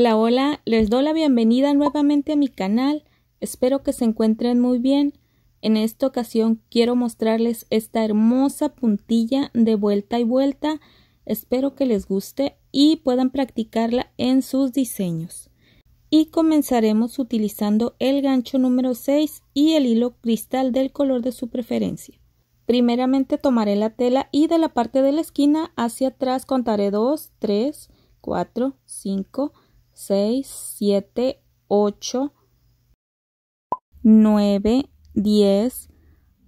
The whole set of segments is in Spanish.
Hola, hola, les doy la bienvenida nuevamente a mi canal. Espero que se encuentren muy bien. En esta ocasión quiero mostrarles esta hermosa puntilla de vuelta y vuelta. Espero que les guste y puedan practicarla en sus diseños. Y comenzaremos utilizando el gancho número 6 y el hilo cristal del color de su preferencia. Primeramente tomaré la tela y de la parte de la esquina hacia atrás contaré 2, 3, 4, 5, 6, 7, 8, 9, 10,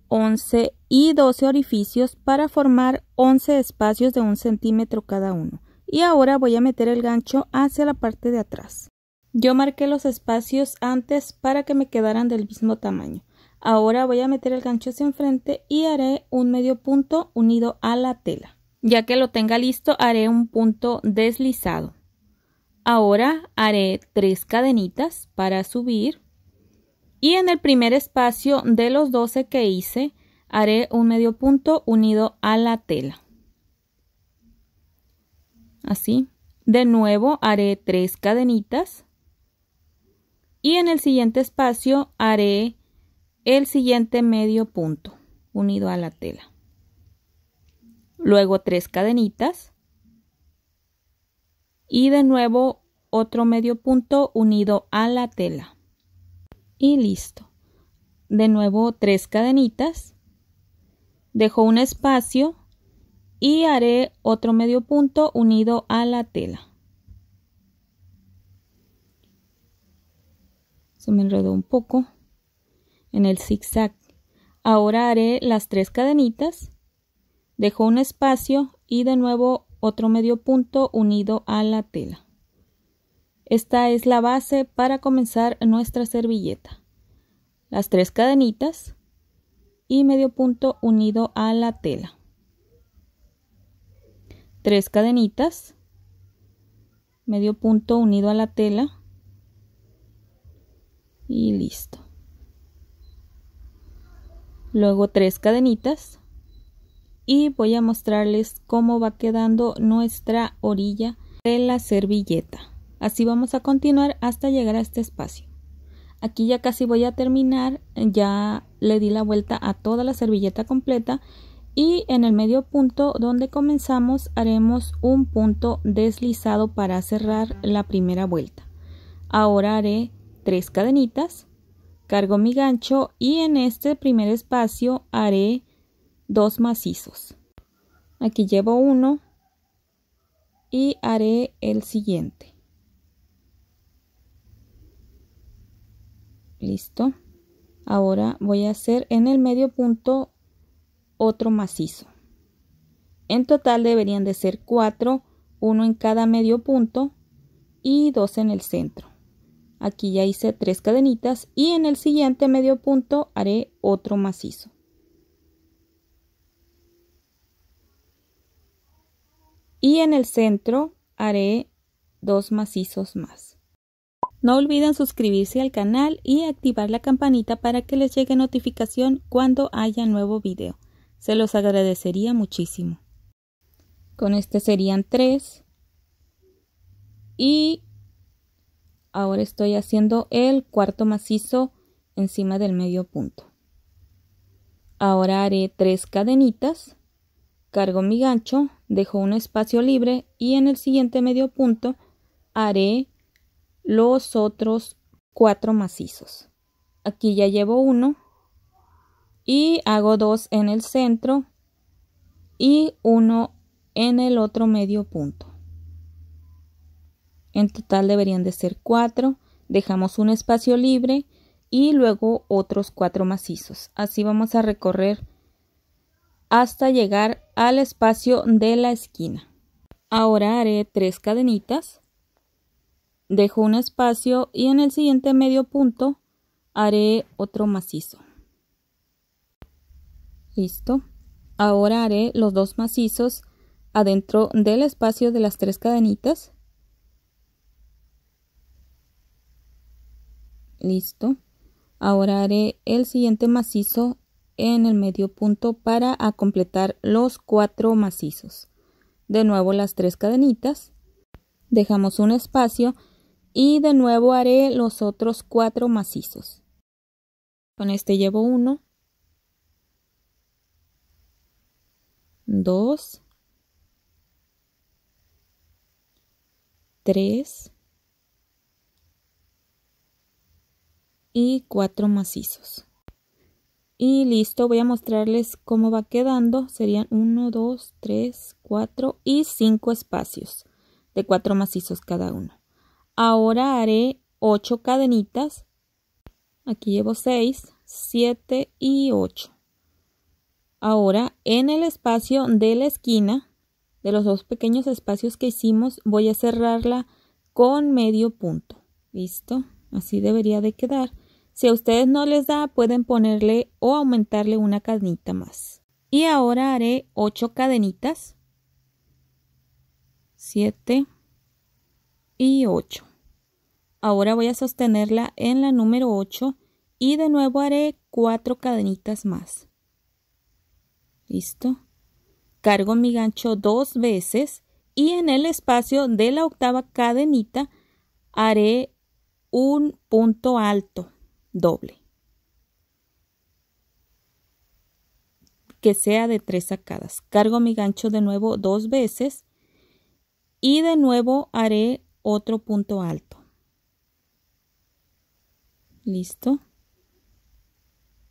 11 y 12 orificios para formar 11 espacios de un centímetro cada uno. Y ahora voy a meter el gancho hacia la parte de atrás. Yo marqué los espacios antes para que me quedaran del mismo tamaño. Ahora voy a meter el gancho hacia enfrente y haré un medio punto unido a la tela. Ya que lo tenga listo haré un punto deslizado. Ahora haré tres cadenitas para subir y en el primer espacio de los 12 que hice haré un medio punto unido a la tela. Así. De nuevo haré tres cadenitas y en el siguiente espacio haré el siguiente medio punto unido a la tela. Luego tres cadenitas y de nuevo otro medio punto unido a la tela y listo de nuevo tres cadenitas dejo un espacio y haré otro medio punto unido a la tela se me enredó un poco en el zigzag ahora haré las tres cadenitas dejo un espacio y de nuevo otro medio punto unido a la tela. Esta es la base para comenzar nuestra servilleta. Las tres cadenitas y medio punto unido a la tela. Tres cadenitas, medio punto unido a la tela y listo. Luego tres cadenitas, y voy a mostrarles cómo va quedando nuestra orilla de la servilleta. Así vamos a continuar hasta llegar a este espacio. Aquí ya casi voy a terminar, ya le di la vuelta a toda la servilleta completa y en el medio punto donde comenzamos haremos un punto deslizado para cerrar la primera vuelta. Ahora haré tres cadenitas, cargo mi gancho y en este primer espacio haré dos macizos. Aquí llevo uno y haré el siguiente. Listo. Ahora voy a hacer en el medio punto otro macizo. En total deberían de ser cuatro, uno en cada medio punto y dos en el centro. Aquí ya hice tres cadenitas y en el siguiente medio punto haré otro macizo. y en el centro haré dos macizos más. No olviden suscribirse al canal y activar la campanita para que les llegue notificación cuando haya nuevo video. Se los agradecería muchísimo. Con este serían tres. Y ahora estoy haciendo el cuarto macizo encima del medio punto. Ahora haré tres cadenitas Cargo mi gancho, dejo un espacio libre y en el siguiente medio punto haré los otros cuatro macizos. Aquí ya llevo uno y hago dos en el centro y uno en el otro medio punto. En total deberían de ser cuatro. Dejamos un espacio libre y luego otros cuatro macizos. Así vamos a recorrer hasta llegar al espacio de la esquina. Ahora haré tres cadenitas, dejo un espacio y en el siguiente medio punto haré otro macizo. Listo. Ahora haré los dos macizos adentro del espacio de las tres cadenitas. Listo. Ahora haré el siguiente macizo en el medio punto para completar los cuatro macizos. De nuevo las tres cadenitas, dejamos un espacio y de nuevo haré los otros cuatro macizos. Con este llevo uno, dos, tres y cuatro macizos y listo voy a mostrarles cómo va quedando serían 1 2 3 4 y 5 espacios de 4 macizos cada uno ahora haré 8 cadenitas aquí llevo 6 7 y 8 ahora en el espacio de la esquina de los dos pequeños espacios que hicimos voy a cerrarla con medio punto listo así debería de quedar si a ustedes no les da, pueden ponerle o aumentarle una cadenita más. Y ahora haré 8 cadenitas. 7 y 8. Ahora voy a sostenerla en la número 8 y de nuevo haré 4 cadenitas más. Listo. Cargo mi gancho dos veces y en el espacio de la octava cadenita haré un punto alto doble. Que sea de tres sacadas. Cargo mi gancho de nuevo dos veces y de nuevo haré otro punto alto. Listo.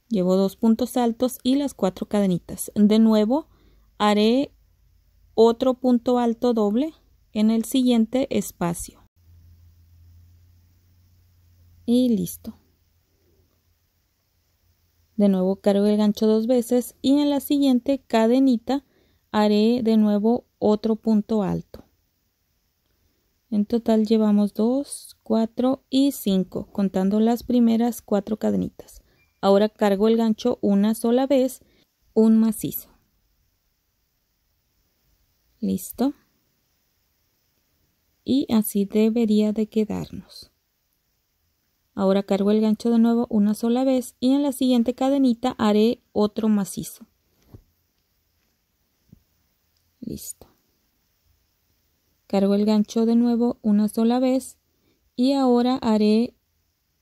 Llevo dos puntos altos y las cuatro cadenitas. De nuevo haré otro punto alto doble en el siguiente espacio. Y listo. De nuevo cargo el gancho dos veces y en la siguiente cadenita haré de nuevo otro punto alto. En total llevamos 2, 4 y 5, contando las primeras 4 cadenitas. Ahora cargo el gancho una sola vez, un macizo. Listo. Y así debería de quedarnos. Ahora cargo el gancho de nuevo una sola vez y en la siguiente cadenita haré otro macizo. Listo. Cargo el gancho de nuevo una sola vez y ahora haré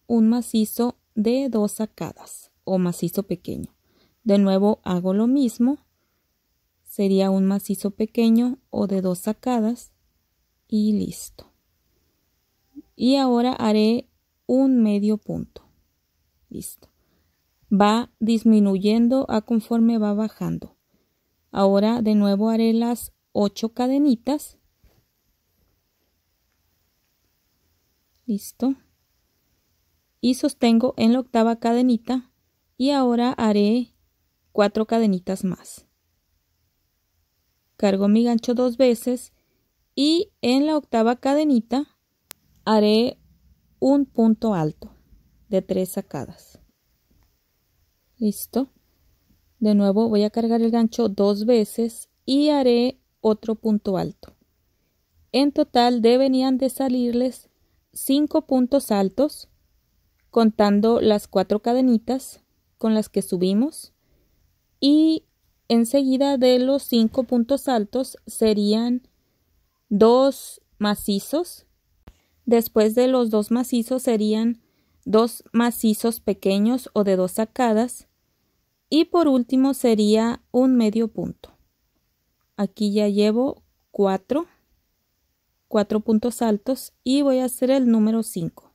un macizo de dos sacadas o macizo pequeño. De nuevo hago lo mismo. Sería un macizo pequeño o de dos sacadas y listo. Y ahora haré un medio punto. Listo. Va disminuyendo a conforme va bajando. Ahora de nuevo haré las 8 cadenitas. Listo. Y sostengo en la octava cadenita y ahora haré 4 cadenitas más. Cargo mi gancho dos veces y en la octava cadenita haré un punto alto de tres sacadas. Listo. De nuevo voy a cargar el gancho dos veces y haré otro punto alto. En total deberían de salirles cinco puntos altos contando las cuatro cadenitas con las que subimos y enseguida de los cinco puntos altos serían dos macizos Después de los dos macizos serían dos macizos pequeños o de dos sacadas. Y por último sería un medio punto. Aquí ya llevo cuatro, cuatro puntos altos y voy a hacer el número 5.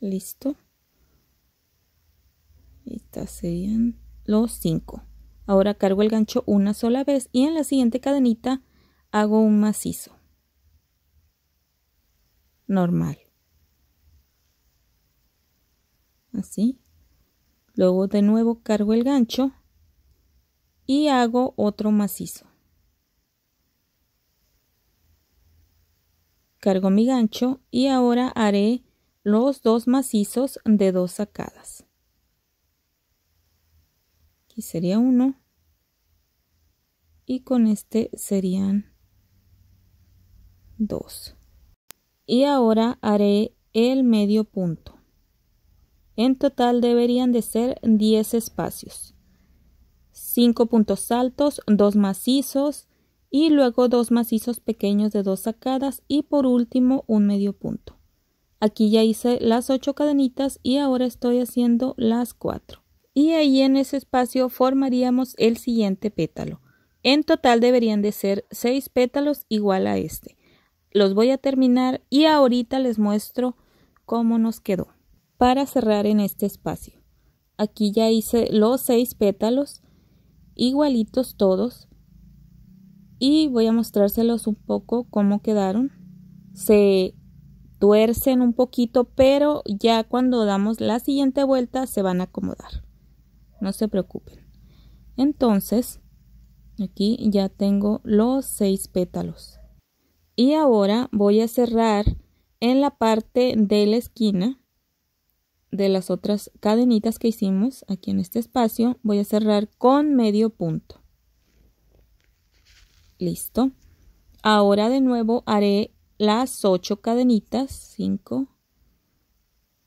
Listo. Estas serían los 5. Ahora cargo el gancho una sola vez y en la siguiente cadenita hago un macizo. Normal. Así. Luego de nuevo cargo el gancho y hago otro macizo. Cargo mi gancho y ahora haré los dos macizos de dos sacadas y sería uno y con este serían 2 y ahora haré el medio punto en total deberían de ser 10 espacios 5 puntos altos 2 macizos y luego dos macizos pequeños de dos sacadas y por último un medio punto. Aquí ya hice las 8 cadenitas y ahora estoy haciendo las cuatro y ahí en ese espacio formaríamos el siguiente pétalo. En total deberían de ser seis pétalos igual a este. Los voy a terminar y ahorita les muestro cómo nos quedó. Para cerrar en este espacio. Aquí ya hice los seis pétalos igualitos todos y voy a mostrárselos un poco cómo quedaron. Se tuercen un poquito, pero ya cuando damos la siguiente vuelta se van a acomodar no se preocupen. Entonces, aquí ya tengo los seis pétalos. Y ahora voy a cerrar en la parte de la esquina de las otras cadenitas que hicimos aquí en este espacio. Voy a cerrar con medio punto. Listo. Ahora de nuevo haré las ocho cadenitas. 5,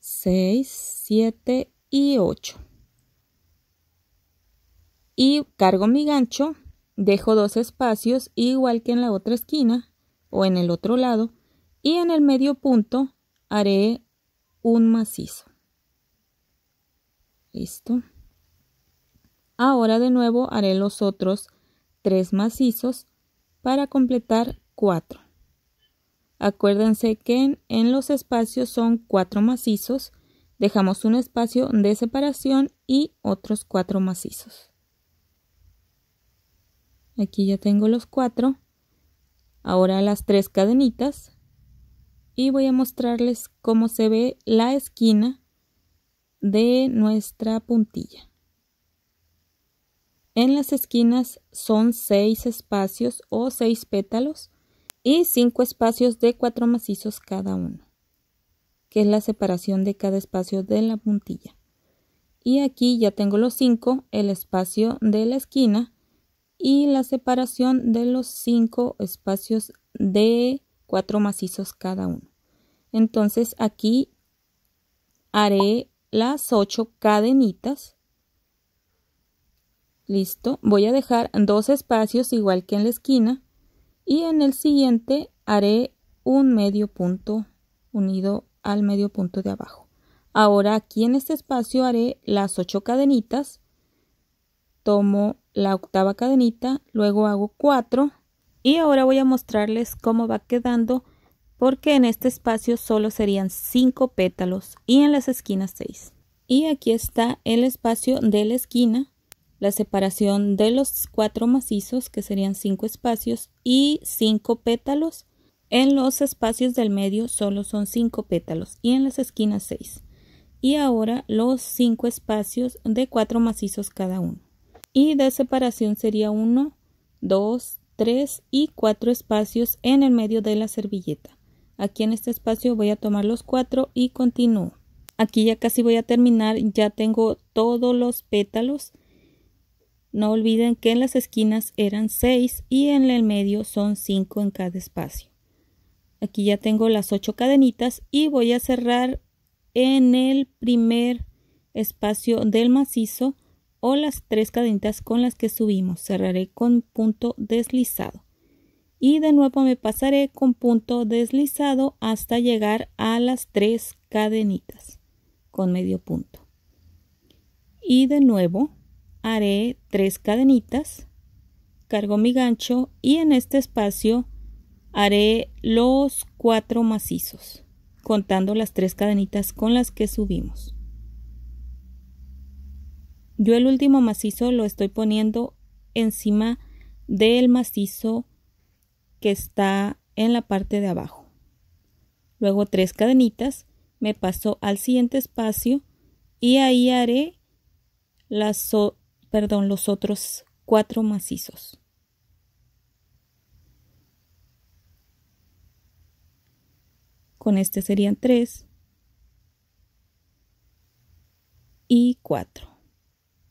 6, 7 y 8 y cargo mi gancho, dejo dos espacios igual que en la otra esquina o en el otro lado y en el medio punto haré un macizo. Listo. Ahora de nuevo haré los otros tres macizos para completar cuatro. Acuérdense que en, en, los espacios son cuatro macizos, dejamos un espacio de separación y otros cuatro macizos aquí ya tengo los cuatro ahora las tres cadenitas y voy a mostrarles cómo se ve la esquina de nuestra puntilla en las esquinas son seis espacios o seis pétalos y cinco espacios de cuatro macizos cada uno que es la separación de cada espacio de la puntilla y aquí ya tengo los cinco el espacio de la esquina y la separación de los cinco espacios de cuatro macizos cada uno. Entonces aquí haré las ocho cadenitas. Listo. Voy a dejar dos espacios igual que en la esquina y en el siguiente haré un medio punto unido al medio punto de abajo. Ahora aquí en este espacio haré las ocho cadenitas. Tomo la octava cadenita, luego hago 4 y ahora voy a mostrarles cómo va quedando porque en este espacio solo serían cinco pétalos y en las esquinas 6. Y aquí está el espacio de la esquina, la separación de los cuatro macizos que serían cinco espacios y cinco pétalos. En los espacios del medio solo son cinco pétalos y en las esquinas 6. Y ahora los cinco espacios de cuatro macizos cada uno y de separación sería 1, 2, 3 y 4 espacios en el medio de la servilleta. Aquí en este espacio voy a tomar los 4 y continúo. Aquí ya casi voy a terminar, ya tengo todos los pétalos. No olviden que en las esquinas eran 6 y en el medio son 5 en cada espacio. Aquí ya tengo las 8 cadenitas y voy a cerrar en el primer espacio del macizo o las tres cadenitas con las que subimos. Cerraré con punto deslizado. Y de nuevo me pasaré con punto deslizado hasta llegar a las tres cadenitas con medio punto. Y de nuevo haré tres cadenitas, cargo mi gancho y en este espacio haré los cuatro macizos, contando las tres cadenitas con las que subimos. Yo el último macizo lo estoy poniendo encima del macizo que está en la parte de abajo. Luego tres cadenitas, me paso al siguiente espacio y ahí haré las, perdón, los otros cuatro macizos. Con este serían tres y cuatro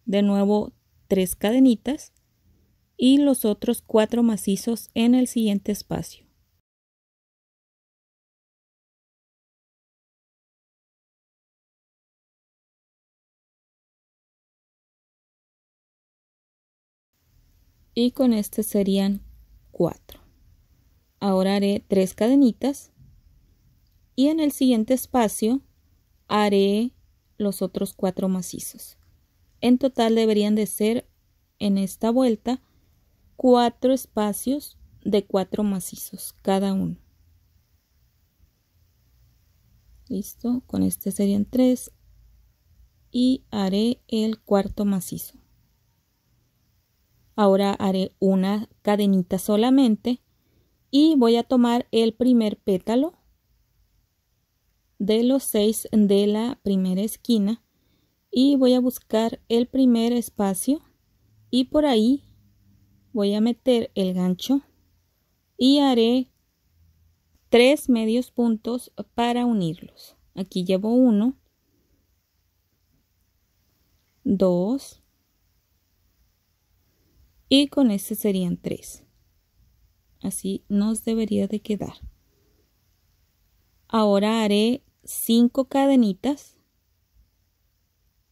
de nuevo tres cadenitas y los otros cuatro macizos en el siguiente espacio. Y con este serían cuatro. Ahora haré tres cadenitas y en el siguiente espacio haré los otros cuatro macizos. En total deberían de ser en esta vuelta cuatro espacios de cuatro macizos cada uno. Listo, con este serían tres y haré el cuarto macizo. Ahora haré una cadenita solamente y voy a tomar el primer pétalo de los seis de la primera esquina y voy a buscar el primer espacio y por ahí voy a meter el gancho y haré tres medios puntos para unirlos aquí llevo uno dos y con este serían tres así nos debería de quedar ahora haré cinco cadenitas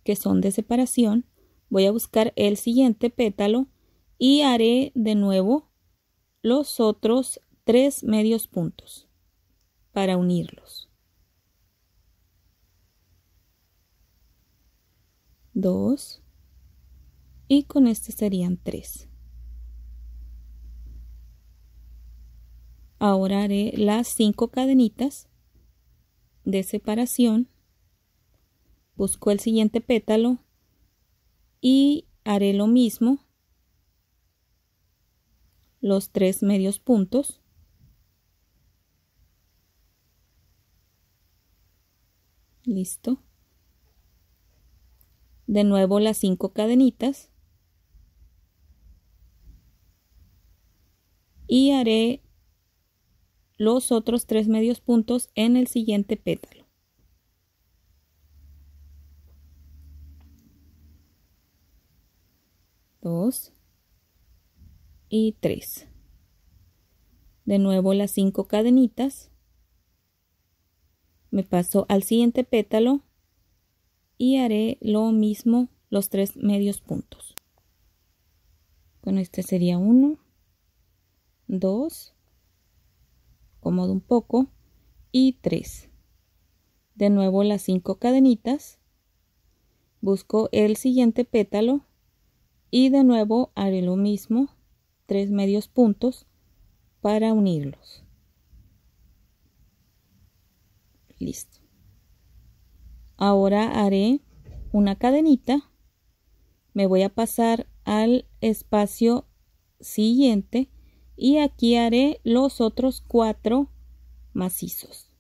que son de separación, voy a buscar el siguiente pétalo y haré de nuevo los otros tres medios puntos para unirlos. Dos y con este serían tres. Ahora haré las cinco cadenitas de separación busco el siguiente pétalo y haré lo mismo los tres medios puntos listo de nuevo las cinco cadenitas y haré los otros tres medios puntos en el siguiente pétalo 2 y 3. De nuevo las 5 cadenitas. Me paso al siguiente pétalo y haré lo mismo los tres medios puntos. Con este sería 1, 2, acomodo un poco y 3. De nuevo las 5 cadenitas. Busco el siguiente pétalo y de nuevo haré lo mismo tres medios puntos para unirlos listo ahora haré una cadenita me voy a pasar al espacio siguiente y aquí haré los otros cuatro macizos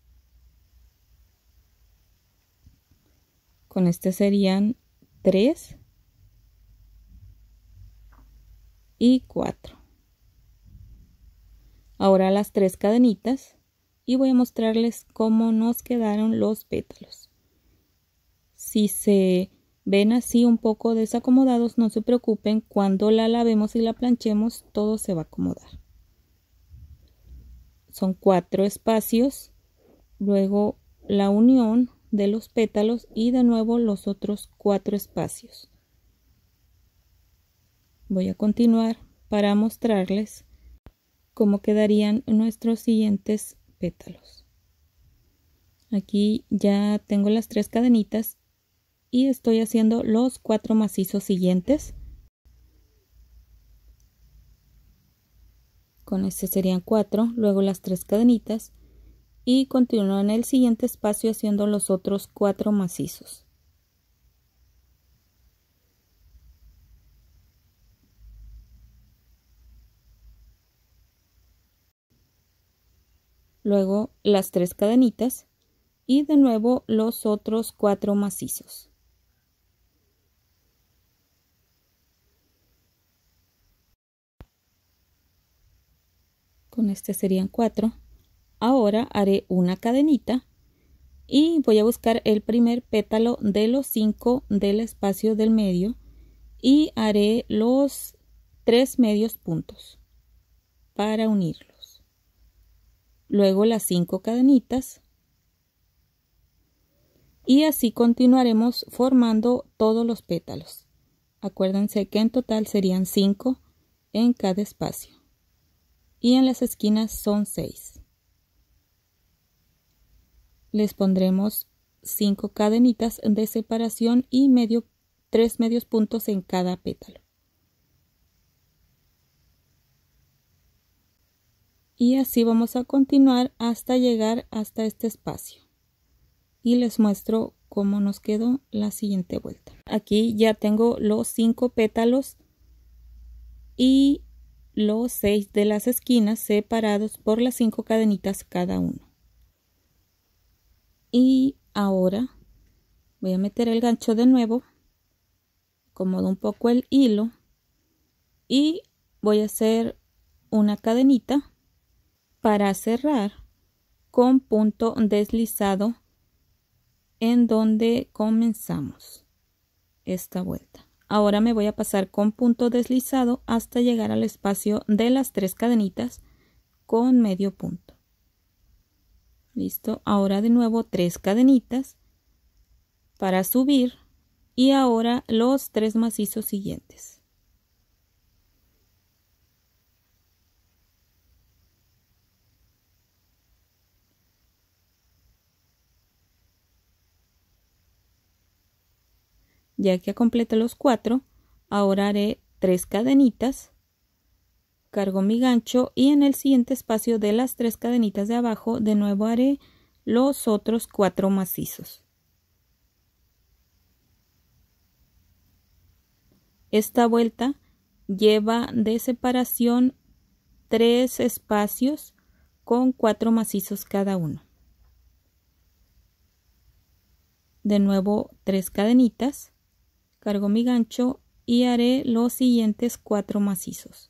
con este serían tres y 4. Ahora las tres cadenitas y voy a mostrarles cómo nos quedaron los pétalos. Si se ven así un poco desacomodados, no se preocupen, cuando la lavemos y la planchemos, todo se va a acomodar. Son cuatro espacios, luego la unión de los pétalos y de nuevo los otros cuatro espacios voy a continuar para mostrarles cómo quedarían nuestros siguientes pétalos. Aquí ya tengo las tres cadenitas y estoy haciendo los cuatro macizos siguientes. Con este serían cuatro, luego las tres cadenitas y continúo en el siguiente espacio haciendo los otros cuatro macizos. luego las tres cadenitas y de nuevo los otros cuatro macizos. Con este serían cuatro. Ahora haré una cadenita y voy a buscar el primer pétalo de los cinco del espacio del medio y haré los tres medios puntos para unirlos luego las cinco cadenitas y así continuaremos formando todos los pétalos. Acuérdense que en total serían 5 en cada espacio y en las esquinas son 6. Les pondremos 5 cadenitas de separación y medio, 3 medios puntos en cada pétalo. y así vamos a continuar hasta llegar hasta este espacio y les muestro cómo nos quedó la siguiente vuelta aquí ya tengo los cinco pétalos y los seis de las esquinas separados por las cinco cadenitas cada uno y ahora voy a meter el gancho de nuevo acomodo un poco el hilo y voy a hacer una cadenita para cerrar con punto deslizado en donde comenzamos esta vuelta. Ahora me voy a pasar con punto deslizado hasta llegar al espacio de las tres cadenitas con medio punto. Listo, ahora de nuevo tres cadenitas para subir y ahora los tres macizos siguientes. ya que completé los cuatro ahora haré tres cadenitas cargo mi gancho y en el siguiente espacio de las tres cadenitas de abajo de nuevo haré los otros cuatro macizos esta vuelta lleva de separación tres espacios con cuatro macizos cada uno de nuevo tres cadenitas cargo mi gancho y haré los siguientes cuatro macizos.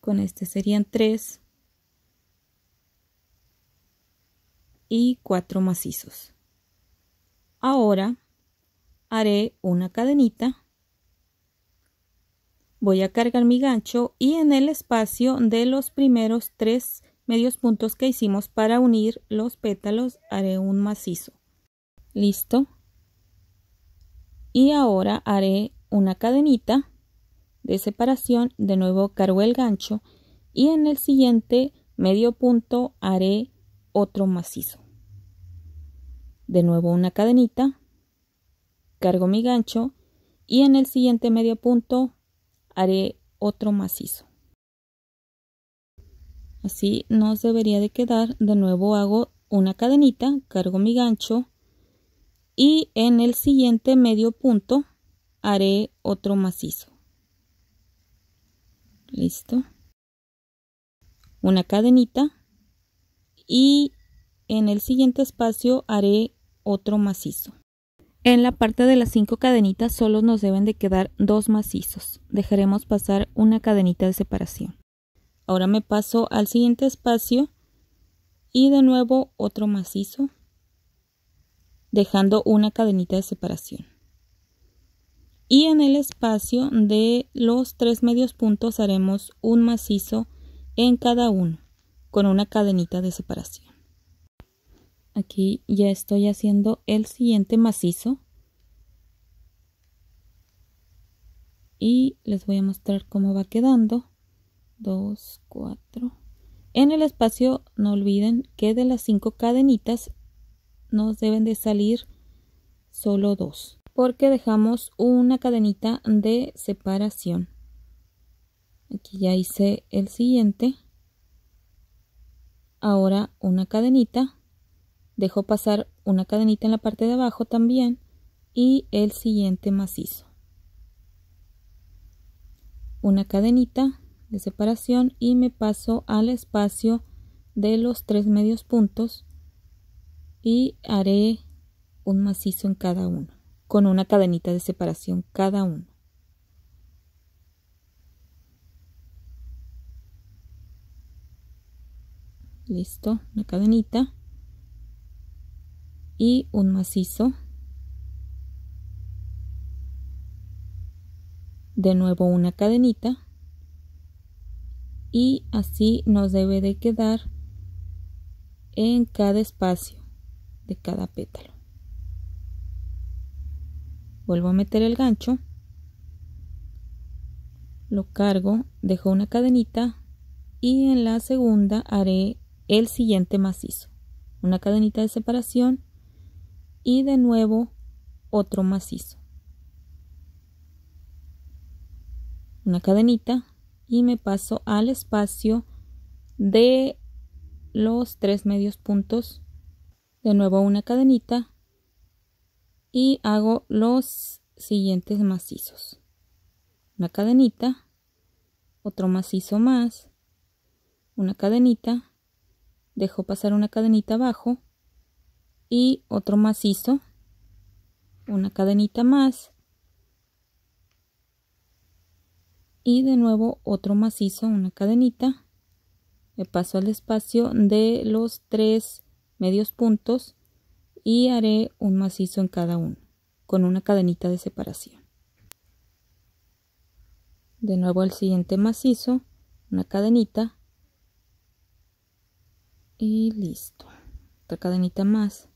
Con este serían tres y cuatro macizos. Ahora haré una cadenita. Voy a cargar mi gancho y en el espacio de los primeros tres medios puntos que hicimos para unir los pétalos haré un macizo. Listo. Y ahora haré una cadenita de separación, de nuevo cargo el gancho y en el siguiente medio punto haré otro macizo. De nuevo una cadenita, cargo mi gancho y en el siguiente medio punto haré otro macizo. Así nos debería de quedar. De nuevo hago una cadenita, cargo mi gancho y en el siguiente medio punto haré otro macizo. Listo. Una cadenita y en el siguiente espacio haré otro macizo. En la parte de las cinco cadenitas solo nos deben de quedar dos macizos. Dejaremos pasar una cadenita de separación. Ahora me paso al siguiente espacio y de nuevo otro macizo dejando una cadenita de separación. Y en el espacio de los tres medios puntos haremos un macizo en cada uno con una cadenita de separación. Aquí ya estoy haciendo el siguiente macizo. Y les voy a mostrar cómo va quedando. 2, 4. En el espacio no olviden que de las 5 cadenitas nos deben de salir solo 2 porque dejamos una cadenita de separación. Aquí ya hice el siguiente. Ahora una cadenita. Dejo pasar una cadenita en la parte de abajo también y el siguiente macizo. Una cadenita de separación y me paso al espacio de los tres medios puntos y haré un macizo en cada uno con una cadenita de separación cada uno listo una cadenita y un macizo de nuevo una cadenita y así nos debe de quedar en cada espacio de cada pétalo. Vuelvo a meter el gancho, lo cargo, dejo una cadenita y en la segunda haré el siguiente macizo. Una cadenita de separación y de nuevo otro macizo. Una cadenita y me paso al espacio de los tres medios puntos de nuevo una cadenita y hago los siguientes macizos una cadenita otro macizo más una cadenita dejo pasar una cadenita abajo y otro macizo una cadenita más y de nuevo otro macizo, una cadenita. Me paso al espacio de los tres medios puntos y haré un macizo en cada uno con una cadenita de separación. De nuevo al siguiente macizo, una cadenita y listo. Otra cadenita más,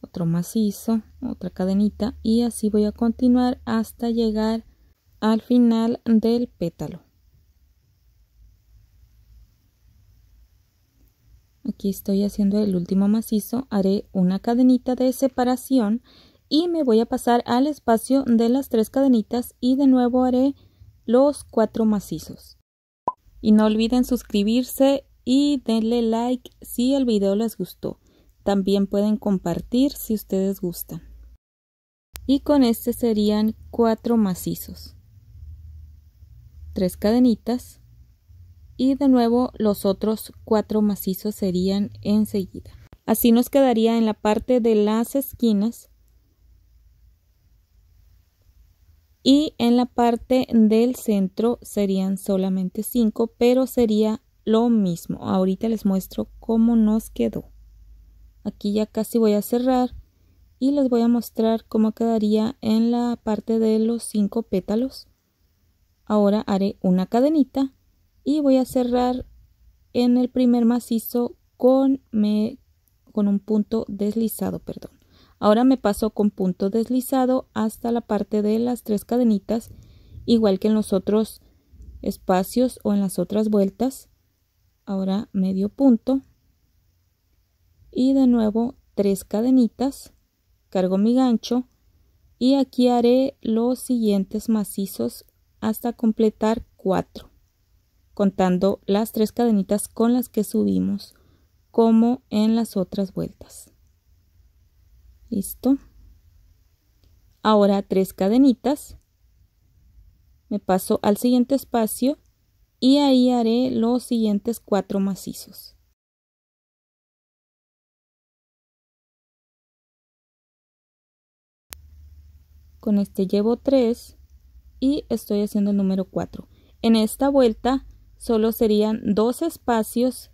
otro macizo, otra cadenita y así voy a continuar hasta llegar al final del pétalo. Aquí estoy haciendo el último macizo, haré una cadenita de separación y me voy a pasar al espacio de las tres cadenitas y de nuevo haré los cuatro macizos. Y no olviden suscribirse y denle like si el video les gustó. También pueden compartir si ustedes gustan. Y con este serían cuatro macizos tres cadenitas y de nuevo los otros cuatro macizos serían enseguida. Así nos quedaría en la parte de las esquinas y en la parte del centro serían solamente cinco pero sería lo mismo ahorita les muestro cómo nos quedó aquí ya casi voy a cerrar y les voy a mostrar cómo quedaría en la parte de los cinco pétalos Ahora haré una cadenita y voy a cerrar en el primer macizo con, me, con un punto deslizado, perdón. Ahora me paso con punto deslizado hasta la parte de las tres cadenitas, igual que en los otros espacios o en las otras vueltas. Ahora medio punto. Y de nuevo tres cadenitas. Cargo mi gancho. Y aquí haré los siguientes macizos hasta completar 4, contando las tres cadenitas con las que subimos, como en las otras vueltas. Listo. Ahora tres cadenitas. Me paso al siguiente espacio y ahí haré los siguientes cuatro macizos. Con este llevo 3 y estoy haciendo el número 4. En esta vuelta solo serían dos espacios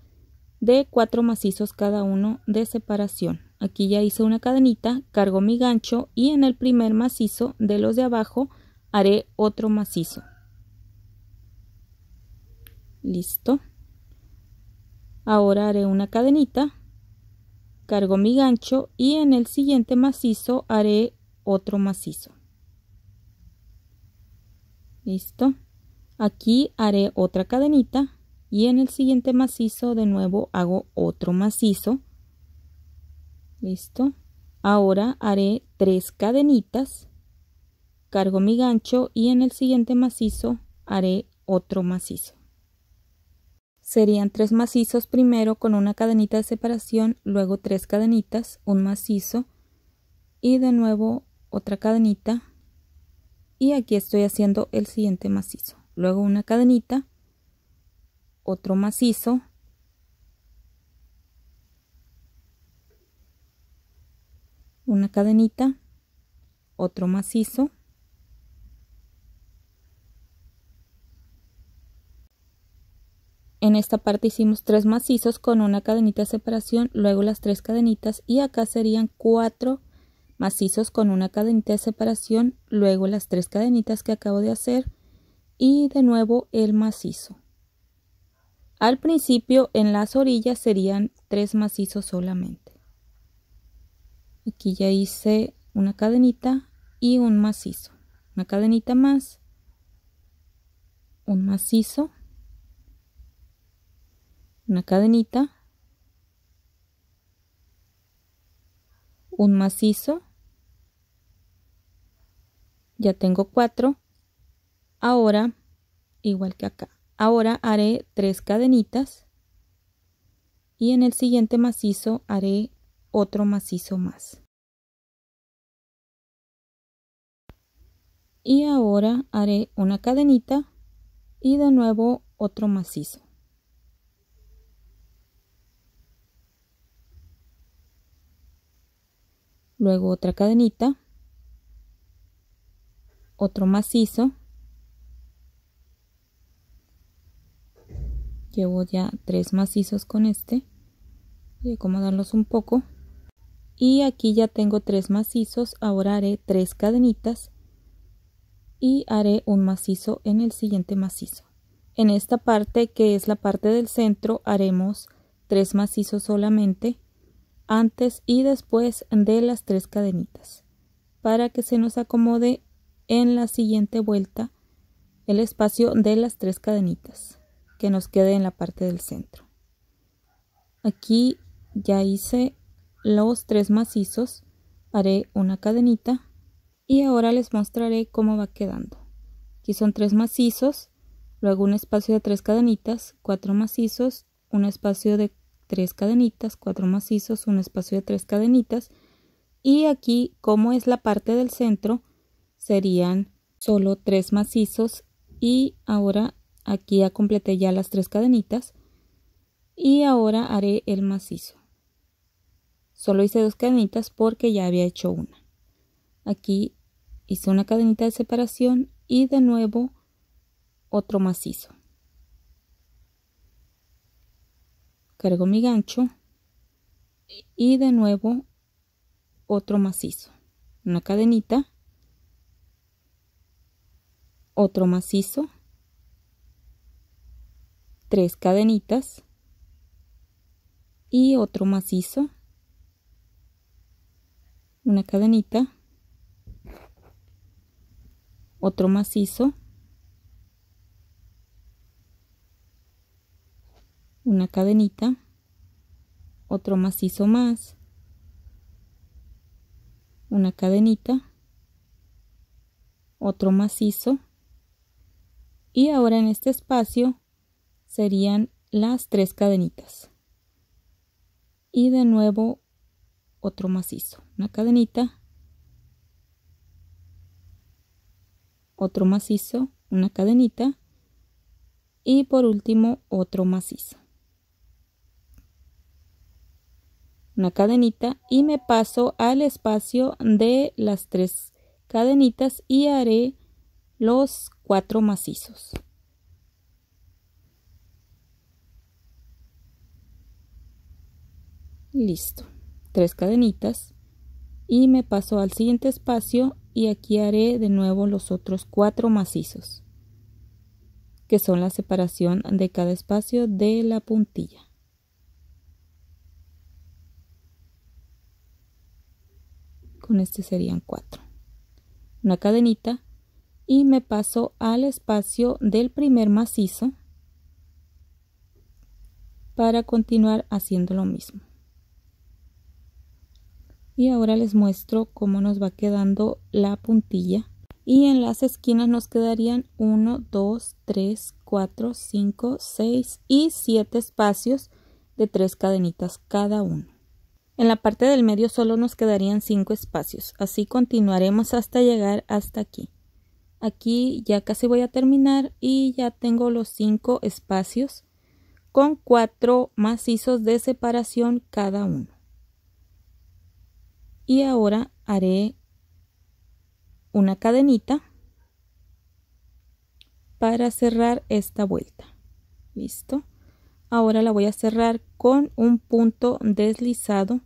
de cuatro macizos cada uno de separación. Aquí ya hice una cadenita, cargo mi gancho y en el primer macizo de los de abajo haré otro macizo. Listo. Ahora haré una cadenita, cargo mi gancho y en el siguiente macizo haré otro macizo listo aquí haré otra cadenita y en el siguiente macizo de nuevo hago otro macizo listo ahora haré tres cadenitas cargo mi gancho y en el siguiente macizo haré otro macizo serían tres macizos primero con una cadenita de separación luego tres cadenitas un macizo y de nuevo otra cadenita y aquí estoy haciendo el siguiente macizo luego una cadenita otro macizo una cadenita otro macizo en esta parte hicimos tres macizos con una cadenita de separación luego las tres cadenitas y acá serían cuatro macizos con una cadenita de separación, luego las tres cadenitas que acabo de hacer y de nuevo el macizo. Al principio en las orillas serían tres macizos solamente. Aquí ya hice una cadenita y un macizo. Una cadenita más, un macizo, una cadenita, un macizo ya tengo cuatro ahora igual que acá ahora haré tres cadenitas y en el siguiente macizo haré otro macizo más y ahora haré una cadenita y de nuevo otro macizo luego otra cadenita otro macizo. Llevo ya tres macizos con este. y acomodarlos un poco. Y aquí ya tengo tres macizos. Ahora haré tres cadenitas. Y haré un macizo en el siguiente macizo. En esta parte, que es la parte del centro, haremos tres macizos solamente antes y después de las tres cadenitas para que se nos acomode en la siguiente vuelta el espacio de las tres cadenitas que nos quede en la parte del centro. Aquí ya hice los tres macizos, haré una cadenita y ahora les mostraré cómo va quedando. Aquí son tres macizos, luego un espacio de tres cadenitas, cuatro macizos, un espacio de tres cadenitas, cuatro macizos, un espacio de tres cadenitas y aquí como es la parte del centro, serían solo tres macizos y ahora aquí ya completé ya las tres cadenitas y ahora haré el macizo solo hice dos cadenitas porque ya había hecho una aquí hice una cadenita de separación y de nuevo otro macizo cargo mi gancho y de nuevo otro macizo una cadenita otro macizo, tres cadenitas y otro macizo, una cadenita, otro macizo, una cadenita, otro macizo más, una cadenita, otro macizo y ahora en este espacio serían las tres cadenitas. Y de nuevo otro macizo. Una cadenita. Otro macizo. Una cadenita. Y por último otro macizo. Una cadenita y me paso al espacio de las tres cadenitas y haré los cuatro macizos. Listo, tres cadenitas y me paso al siguiente espacio y aquí haré de nuevo los otros cuatro macizos que son la separación de cada espacio de la puntilla. Con este serían cuatro. Una cadenita y me paso al espacio del primer macizo para continuar haciendo lo mismo. Y ahora les muestro cómo nos va quedando la puntilla. Y en las esquinas nos quedarían 1, 2, 3, 4, 5, 6 y 7 espacios de 3 cadenitas cada uno. En la parte del medio solo nos quedarían 5 espacios, así continuaremos hasta llegar hasta aquí. Aquí ya casi voy a terminar y ya tengo los cinco espacios con cuatro macizos de separación cada uno. Y ahora haré una cadenita para cerrar esta vuelta. Listo. Ahora la voy a cerrar con un punto deslizado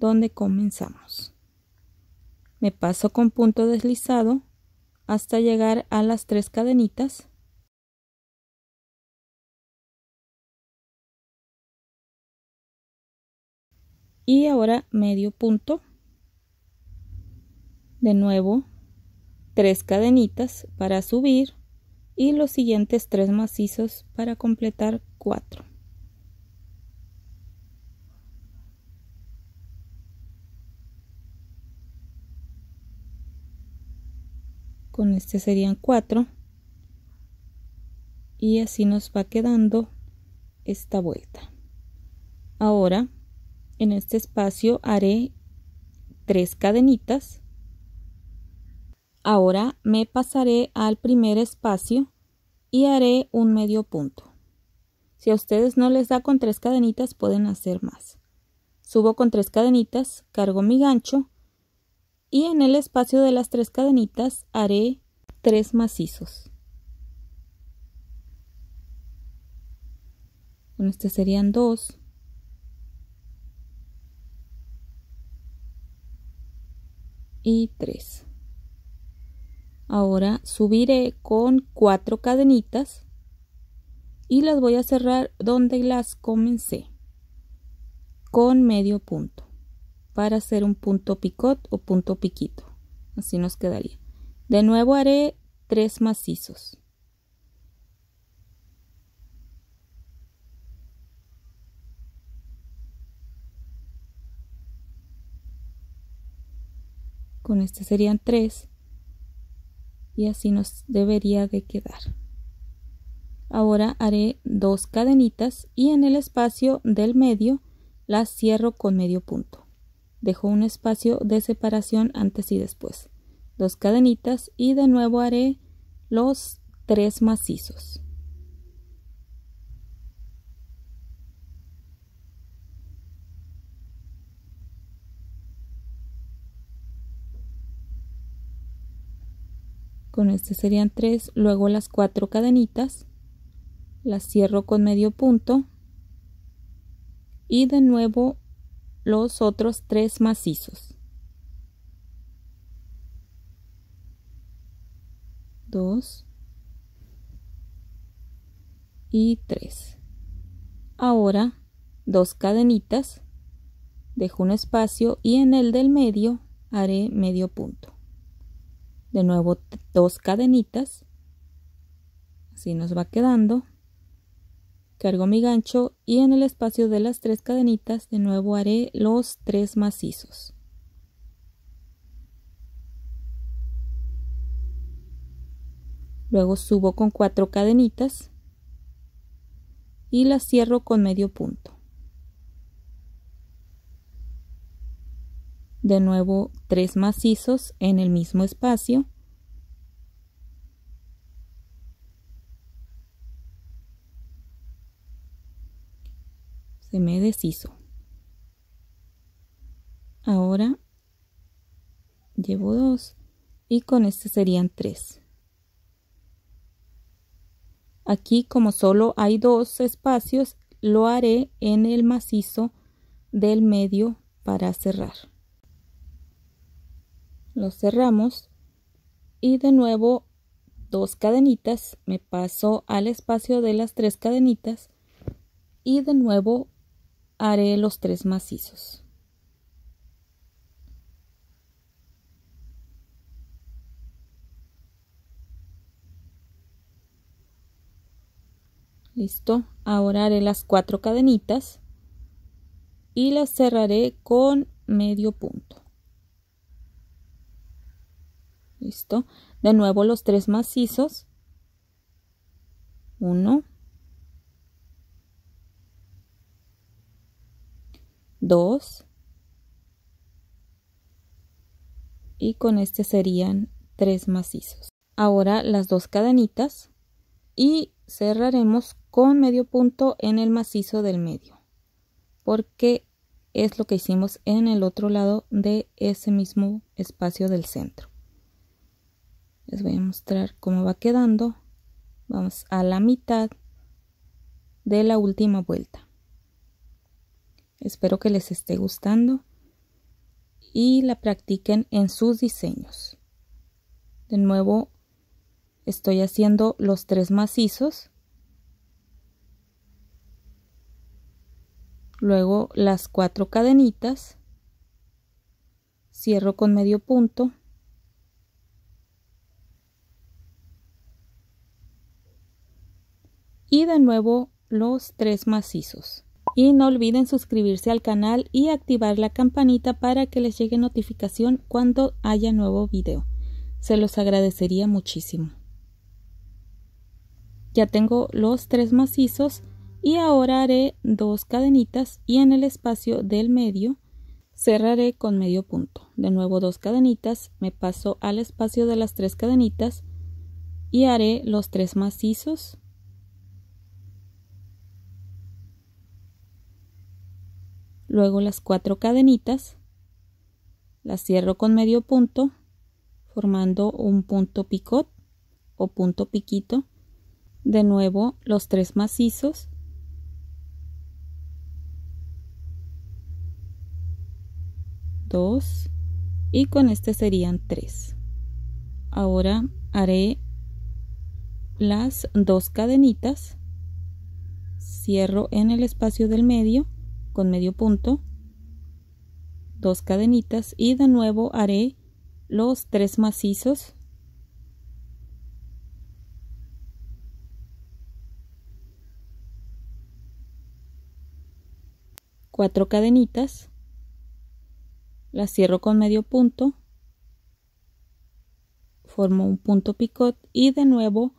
donde comenzamos. Me paso con punto deslizado hasta llegar a las tres cadenitas y ahora medio punto de nuevo tres cadenitas para subir y los siguientes tres macizos para completar cuatro con este serían cuatro y así nos va quedando esta vuelta ahora en este espacio haré tres cadenitas ahora me pasaré al primer espacio y haré un medio punto si a ustedes no les da con tres cadenitas pueden hacer más subo con tres cadenitas cargo mi gancho y en el espacio de las tres cadenitas haré tres macizos. Bueno, este serían dos. Y tres. Ahora subiré con cuatro cadenitas y las voy a cerrar donde las comencé con medio punto para hacer un punto picot o punto piquito. Así nos quedaría. De nuevo haré tres macizos. Con este serían tres. Y así nos debería de quedar. Ahora haré dos cadenitas y en el espacio del medio las cierro con medio punto dejo un espacio de separación antes y después, dos cadenitas y de nuevo haré los tres macizos. con este serían tres, luego las cuatro cadenitas, las cierro con medio punto y de nuevo los otros tres macizos. 2 y 3. Ahora dos cadenitas, dejo un espacio y en el del medio haré medio punto. De nuevo dos cadenitas, así nos va quedando cargo mi gancho y en el espacio de las tres cadenitas de nuevo haré los tres macizos. Luego subo con cuatro cadenitas y las cierro con medio punto. De nuevo tres macizos en el mismo espacio. me deshizo. Ahora llevo dos y con este serían tres. Aquí como solo hay dos espacios lo haré en el macizo del medio para cerrar. Lo cerramos y de nuevo dos cadenitas, me paso al espacio de las tres cadenitas y de nuevo haré los tres macizos. Listo, ahora haré las cuatro cadenitas y las cerraré con medio punto. Listo, de nuevo los tres macizos. Uno, 2 y con este serían tres macizos. Ahora las dos cadenitas y cerraremos con medio punto en el macizo del medio porque es lo que hicimos en el otro lado de ese mismo espacio del centro. Les voy a mostrar cómo va quedando. Vamos a la mitad de la última vuelta. Espero que les esté gustando y la practiquen en sus diseños. De nuevo, estoy haciendo los tres macizos. Luego las cuatro cadenitas. Cierro con medio punto. Y de nuevo los tres macizos. Y no olviden suscribirse al canal y activar la campanita para que les llegue notificación cuando haya nuevo video. Se los agradecería muchísimo. Ya tengo los tres macizos y ahora haré dos cadenitas y en el espacio del medio cerraré con medio punto. De nuevo dos cadenitas, me paso al espacio de las tres cadenitas y haré los tres macizos luego las cuatro cadenitas, las cierro con medio punto, formando un punto picot o punto piquito, de nuevo los tres macizos, dos y con este serían tres. Ahora haré las dos cadenitas, cierro en el espacio del medio con medio punto, dos cadenitas y de nuevo haré los tres macizos cuatro cadenitas las cierro con medio punto formo un punto picot y de nuevo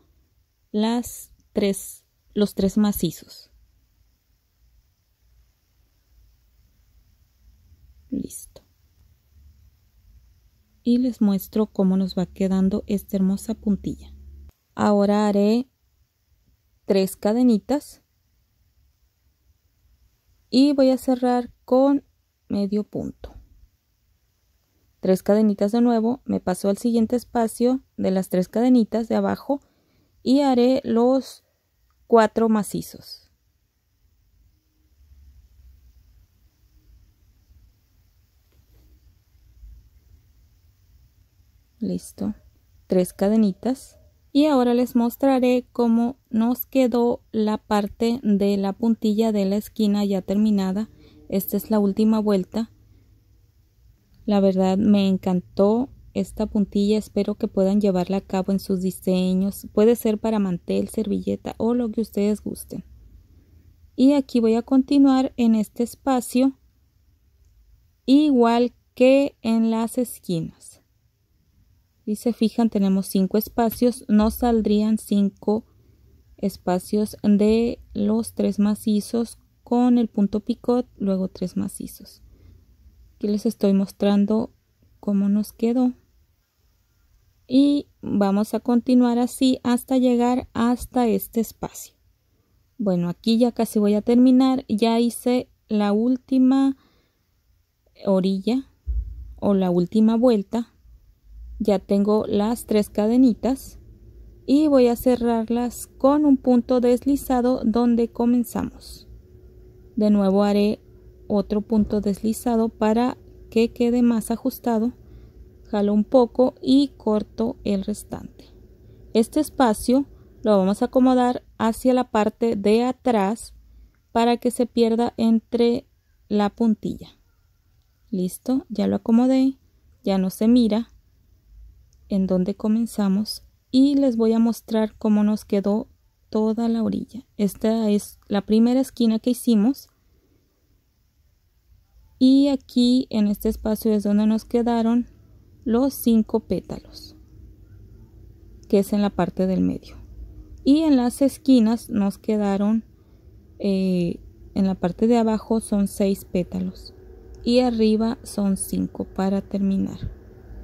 las tres los tres macizos Listo. Y les muestro cómo nos va quedando esta hermosa puntilla. Ahora haré tres cadenitas. Y voy a cerrar con medio punto. Tres cadenitas de nuevo, me paso al siguiente espacio de las tres cadenitas de abajo y haré los cuatro macizos. listo tres cadenitas y ahora les mostraré cómo nos quedó la parte de la puntilla de la esquina ya terminada esta es la última vuelta la verdad me encantó esta puntilla espero que puedan llevarla a cabo en sus diseños puede ser para mantel servilleta o lo que ustedes gusten y aquí voy a continuar en este espacio igual que en las esquinas y se fijan tenemos cinco espacios no saldrían cinco espacios de los tres macizos con el punto picot luego tres macizos que les estoy mostrando cómo nos quedó y vamos a continuar así hasta llegar hasta este espacio bueno aquí ya casi voy a terminar ya hice la última orilla o la última vuelta ya tengo las tres cadenitas y voy a cerrarlas con un punto deslizado donde comenzamos de nuevo haré otro punto deslizado para que quede más ajustado jalo un poco y corto el restante este espacio lo vamos a acomodar hacia la parte de atrás para que se pierda entre la puntilla listo ya lo acomodé ya no se mira en donde comenzamos y les voy a mostrar cómo nos quedó toda la orilla. Esta es la primera esquina que hicimos y aquí en este espacio es donde nos quedaron los cinco pétalos que es en la parte del medio y en las esquinas nos quedaron eh, en la parte de abajo son seis pétalos y arriba son cinco para terminar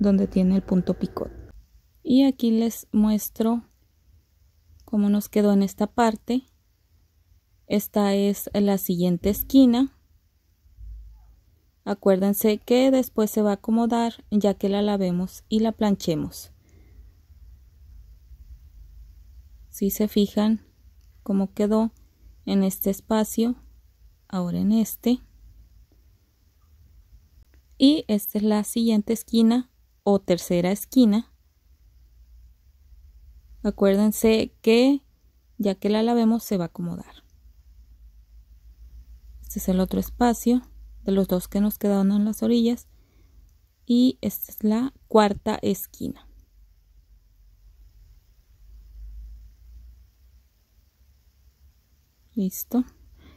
donde tiene el punto picot. Y aquí les muestro cómo nos quedó en esta parte. Esta es la siguiente esquina. Acuérdense que después se va a acomodar ya que la lavemos y la planchemos. Si se fijan cómo quedó en este espacio, ahora en este. Y esta es la siguiente esquina o tercera esquina. Acuérdense que ya que la lavemos se va a acomodar. Este es el otro espacio de los dos que nos quedaron en las orillas y esta es la cuarta esquina. Listo.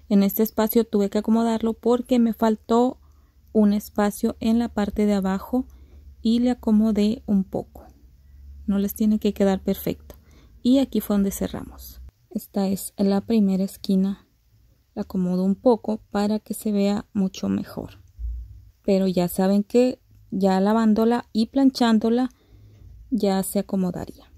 En este espacio tuve que acomodarlo porque me faltó un espacio en la parte de abajo y le acomodé un poco. No les tiene que quedar perfecto. Y aquí fue donde cerramos. Esta es la primera esquina. La acomodo un poco para que se vea mucho mejor. Pero ya saben que ya lavándola y planchándola ya se acomodaría.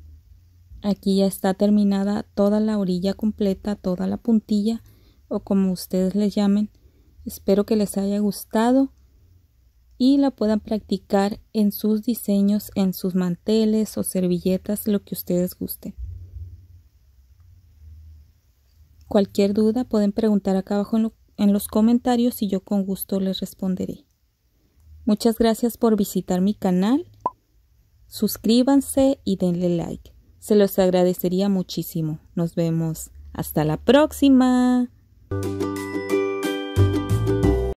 Aquí ya está terminada toda la orilla completa, toda la puntilla o como ustedes les llamen. Espero que les haya gustado y la puedan practicar en sus diseños, en sus manteles o servilletas, lo que ustedes gusten. Cualquier duda pueden preguntar acá abajo en, los comentarios y yo con gusto les responderé. Muchas gracias por visitar mi canal. Suscríbanse y denle like. Se los agradecería muchísimo. Nos vemos. Hasta la próxima.